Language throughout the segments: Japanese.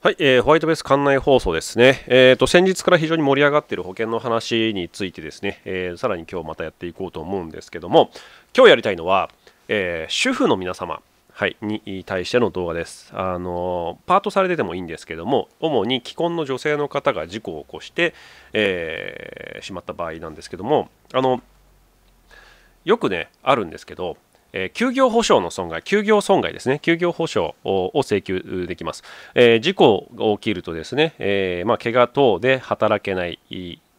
はい、えー、ホワイトベース館内放送ですね、えーと、先日から非常に盛り上がっている保険の話についてですね、えー、さらに今日またやっていこうと思うんですけども、今日やりたいのは、えー、主婦の皆様、はい、に対しての動画です。あのパートされててもいいんですけども主に既婚の女性の方が事故を起こして、えー、しまった場合なんですけどもあのよくねあるんですけどえ休業保障の損害、休業損害ですね、休業保障を請求できます。え事故が起きるとですね、えまあ、怪我等で働けない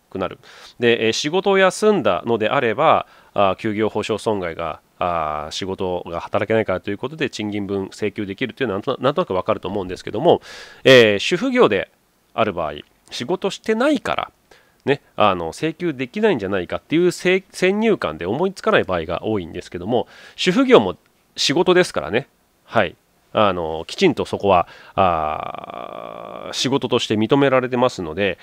くなる。で、え仕事を休んだのであれば、あ休業保障損害があ仕事が働けないからということで賃金分請求できるというのはなんとなくわかると思うんですけども、えー、主婦業である場合仕事してないからね、あの請求できないんじゃないかっていう先入観で思いつかない場合が多いんですけども主婦業も仕事ですからね、はい、あのきちんとそこはあ仕事として認められてますので、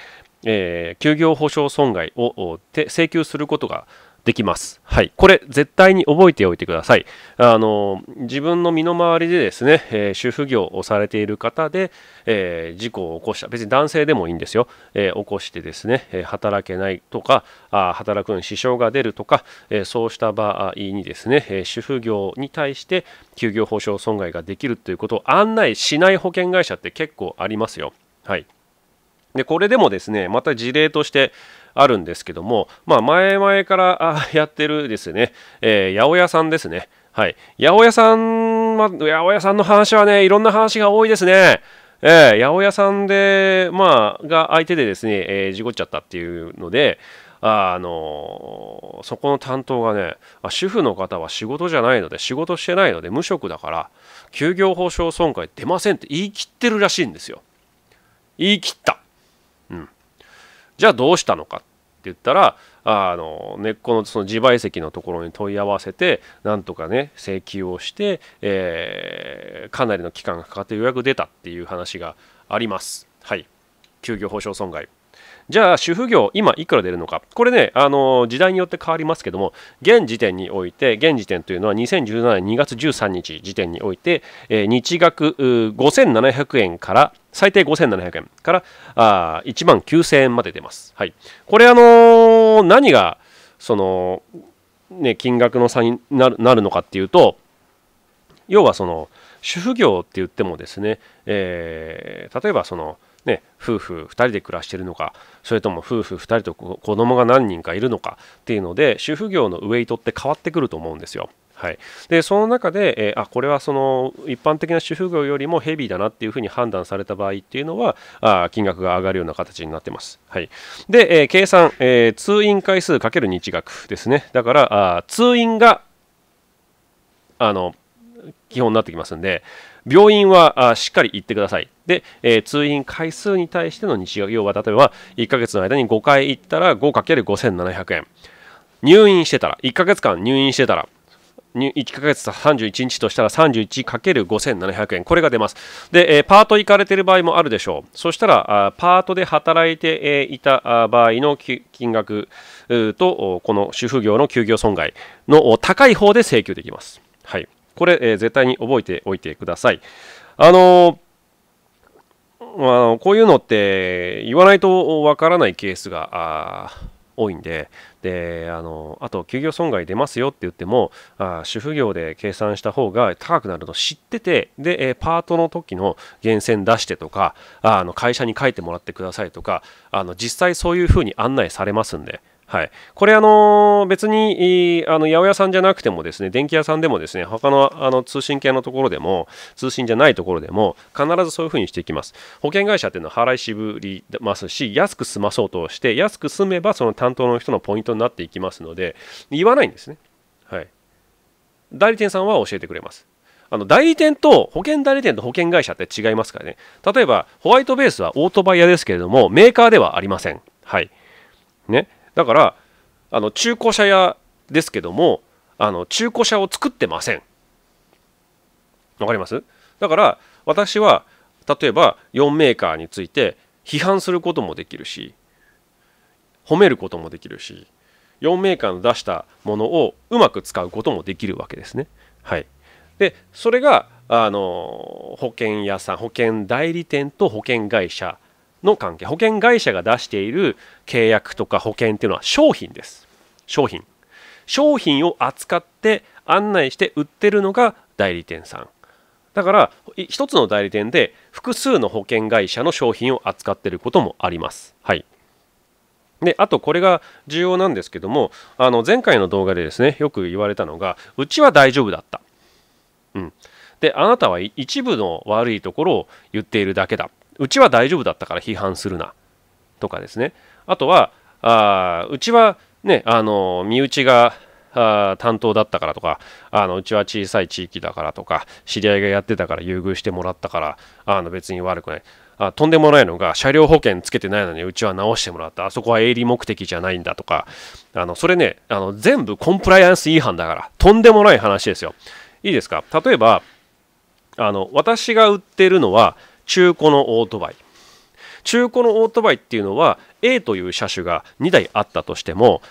えー、休業保障損害を請求することができます。はい。これ、絶対に覚えておいてください。あの、自分の身の回りでですね、えー、主婦業をされている方で、えー、事故を起こした、別に男性でもいいんですよ、えー、起こしてですね、え働けないとか、あ働くのに支障が出るとか、えそうした場合にですね、え主婦業に対して休業保障損害ができるということを案内しない保険会社って結構ありますよ。はい。でこれでもですねまた事例としてあるんですけども、まあ、前々からやってるですね、えー、八百屋さんですね。はい、八百屋さん、ま、八百屋さんの話はねいろんな話が多いですね。えー、八百屋さんで、まあ、が相手でですね、えー、事故っちゃったっていうので、あ、あのー、そこの担当がねあ、主婦の方は仕事じゃないので、仕事してないので、無職だから、休業保障損壊出ませんって言い切ってるらしいんですよ。言い切った。うん、じゃあどうしたのかって言ったらあの根っこのその自賠責のところに問い合わせてなんとかね請求をして、えー、かなりの期間がかかって予約出たっていう話があります。はい休業保障損害じゃあ主婦業今いくら出るのかこれねあの時代によって変わりますけども現時点において現時点というのは2017年2月13日時点において、えー、日額5700円から最低5700円からあ1万9000円まで出ます。はい、これあのー、何がそのね金額の差になるなるのかっていうと要はその主婦業って言ってもですね、えー、例えばそのね、夫婦2人で暮らしているのかそれとも夫婦2人と子供が何人かいるのかっていうので主婦業のウェイトって変わってくると思うんですよ。はい、でその中で、えー、あこれはその一般的な主婦業よりもヘビーだなっていうふうに判断された場合っていうのはあ金額が上がるような形になってます。はい、で、えー、計算、えー、通院回数かける日額ですねだからあ通院があの基本になってきますんで病院はしっかり行ってください。で、えー、通院回数に対しての日額、要は例えば1ヶ月の間に5回行ったら 5×5700 円。入院してたら、1ヶ月間入院してたら、1ヶ月31日としたら 31×5700 円、これが出ます。で、えー、パート行かれてる場合もあるでしょう。そしたら、あパートで働いて、えー、いた場合の金額と、この主婦業の休業損害の高い方で請求できます。はい。これ、えー、絶対に覚えておいてください。あのあ、こういうのって言わないとわからないケースが多いんでであのあと休業損害出ますよって言ってもあ主婦業で計算した方が高くなると知っててで、えパートの時の源泉出してとかあの会社に書いてもらってくださいとかあの実際そういうふうに案内されますんで。はい、これ、あの別にあの八百屋さんじゃなくてもですね電気屋さんでもですね他のあの通信系のところでも通信じゃないところでも必ずそういうふうにしていきます保険会社っていうのは払い渋りますし安く済まそうとして安く済めばその担当の人のポイントになっていきますので言わないんですね、はい、代理店さんは教えてくれますあの代理店と保険代理店と保険会社って違いますからね例えばホワイトベースはオートバイ屋ですけれどもメーカーではありませんはいねだからあの中古車屋ですけどもあの中古車を作ってませんわかりますだから私は例えば4メーカーについて批判することもできるし褒めることもできるし4メーカーの出したものをうまく使うこともできるわけですね。はい、でそれがあの保険屋さん保険代理店と保険会社の関係保険会社が出している契約とか保険っていうのは商品です商品商品を扱って案内して売ってるのが代理店さんだから一つの代理店で複数の保険会社の商品を扱ってることもありますはいであとこれが重要なんですけどもあの前回の動画でですねよく言われたのがうちは大丈夫だった、うん、であなたは一部の悪いところを言っているだけだうちは大丈夫だったから批判するなとかですねあとはあうちはねあの身内があ担当だったからとかあのうちは小さい地域だからとか知り合いがやってたから優遇してもらったからあの別に悪くないあとんでもないのが車両保険つけてないのにうちは直してもらったあそこは営利目的じゃないんだとかあのそれねあの全部コンプライアンス違反だからとんでもない話ですよいいですか例えばあの私が売ってるのは中古のオートバイ中古のオートバイっていうのは A という車種が2台あったとしても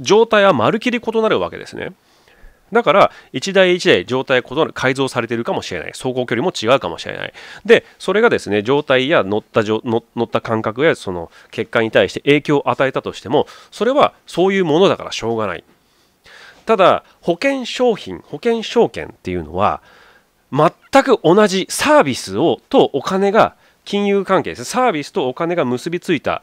状態はまるきり異なるわけですねだから1台1台状態異なる改造されているかもしれない走行距離も違うかもしれないでそれがですね状態や乗った乗った感覚やその結果に対して影響を与えたとしてもそれはそういうものだからしょうがないただ保険商品保険証券っていうのは全く同じサービスをとお金が金融関係ですサービスとお金が結びついた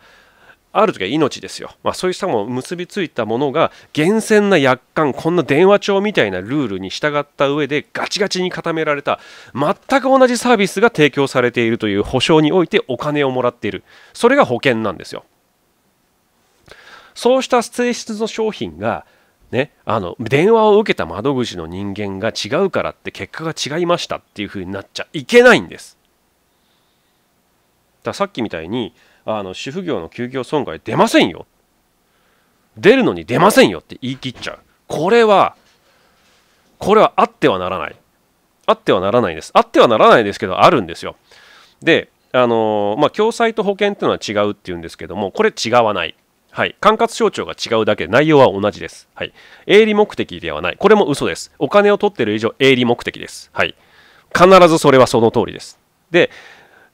ある時は命ですよ、まあ、そうしたも結びついたものが厳選な約款こんな電話帳みたいなルールに従った上でガチガチに固められた全く同じサービスが提供されているという保証においてお金をもらっているそれが保険なんですよそうした性質の商品がね、あの電話を受けた窓口の人間が違うからって結果が違いましたっていうふうになっちゃいけないんです。ださっきみたいにあの主婦業の休業損害出ませんよ出るのに出ませんよって言い切っちゃうこれはこれはあってはならないあってはならないですあってはならないですけどあるんですよであのまあ共済と保険っていうのは違うっていうんですけどもこれ違わないはい、管轄省庁が違うだけで内容は同じです、はい、営利目的ではないこれも嘘ですお金を取ってる以上営利目的です、はい、必ずそれはその通りですで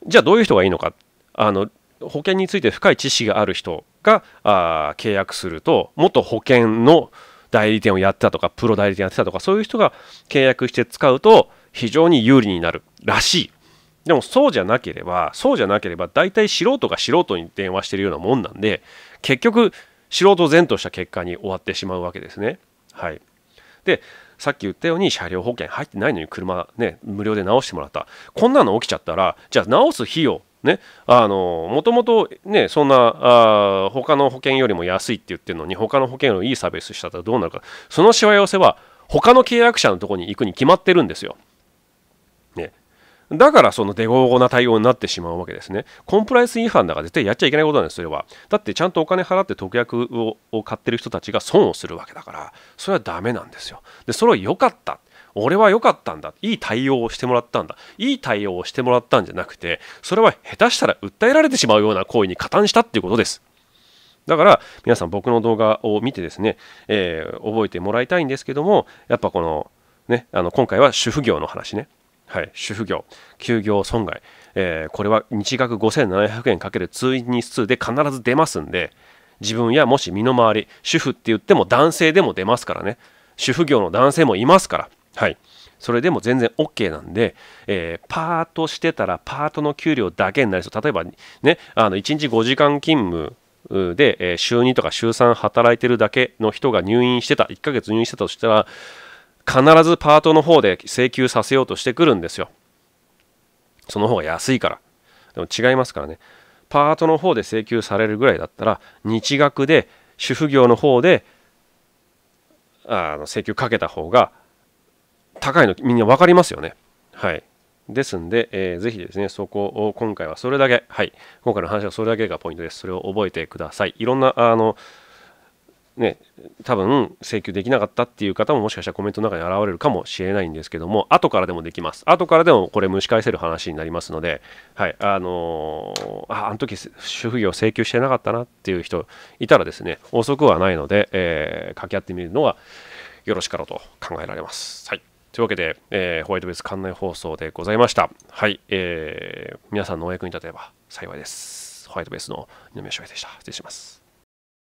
じゃあどういう人がいいのかあの保険について深い知識がある人があ契約すると元保険の代理店をやってたとかプロ代理店やってたとかそういう人が契約して使うと非常に有利になるらしいでもそうじゃなければそうじゃなければ大体素人が素人に電話してるようなもんなんで結局素人前とした結果に終わってしまうわけですね。はい、でさっき言ったように車両保険入ってないのに車ね無料で直してもらったこんなの起きちゃったらじゃあ直す費用ね、あのもともとねそんなあ他の保険よりも安いって言ってるのに他の保険よりいいサービスしたらどうなるかそのしわ寄せは他の契約者のとこに行くに決まってるんですよだからそのデゴゴな対応になってしまうわけですね。コンプライアンス違反だから絶対やっちゃいけないことなんです、それは。だってちゃんとお金払って特約を買ってる人たちが損をするわけだから、それはダメなんですよ。で、それは良かった。俺は良かったんだ。いい対応をしてもらったんだ。いい対応をしてもらったんじゃなくて、それは下手したら訴えられてしまうような行為に加担したっていうことです。だから皆さん僕の動画を見てですね、えー、覚えてもらいたいんですけどもやっぱこのねあの今回は主婦業の話ねはい、主婦業、休業損害、えー、これは日額5700円かける通院日数で必ず出ますんで、自分やもし身の回り、主婦って言っても男性でも出ますからね、主婦業の男性もいますから、はい、それでも全然 OK なんで、えー、パートしてたらパートの給料だけになりそう。例えばね、あの1日5時間勤務で、えー、週2とか週3働いてるだけの人が入院してた、1ヶ月入院してたとしたら、必ずパートの方で請求させようとしてくるんですよ。その方が安いから。でも違いますからね。パートの方で請求されるぐらいだったら、日額で主婦業の方であの請求かけた方が高いのみんな分かりますよね。はい。ですんで、えー、ぜひですね、そこを今回はそれだけ、はい。今回の話はそれだけがポイントです。それを覚えてください。いろんな、あの、ね、多分請求できなかったっていう方ももしかしたらコメントの中に現れるかもしれないんですけども後からでもできます後からでもこれ蒸し返せる話になりますので、はいあのー、ああの時主婦業請求してなかったなっていう人いたらですね遅くはないので、えー、掛け合ってみるのがよろしかろうと考えられます。はいというわけで、えー、ホワイトベース館内放送でございました。はい、えー、皆さんのお役に立てれば幸いです。ホワイトベースの二宮翔平でした。失礼します。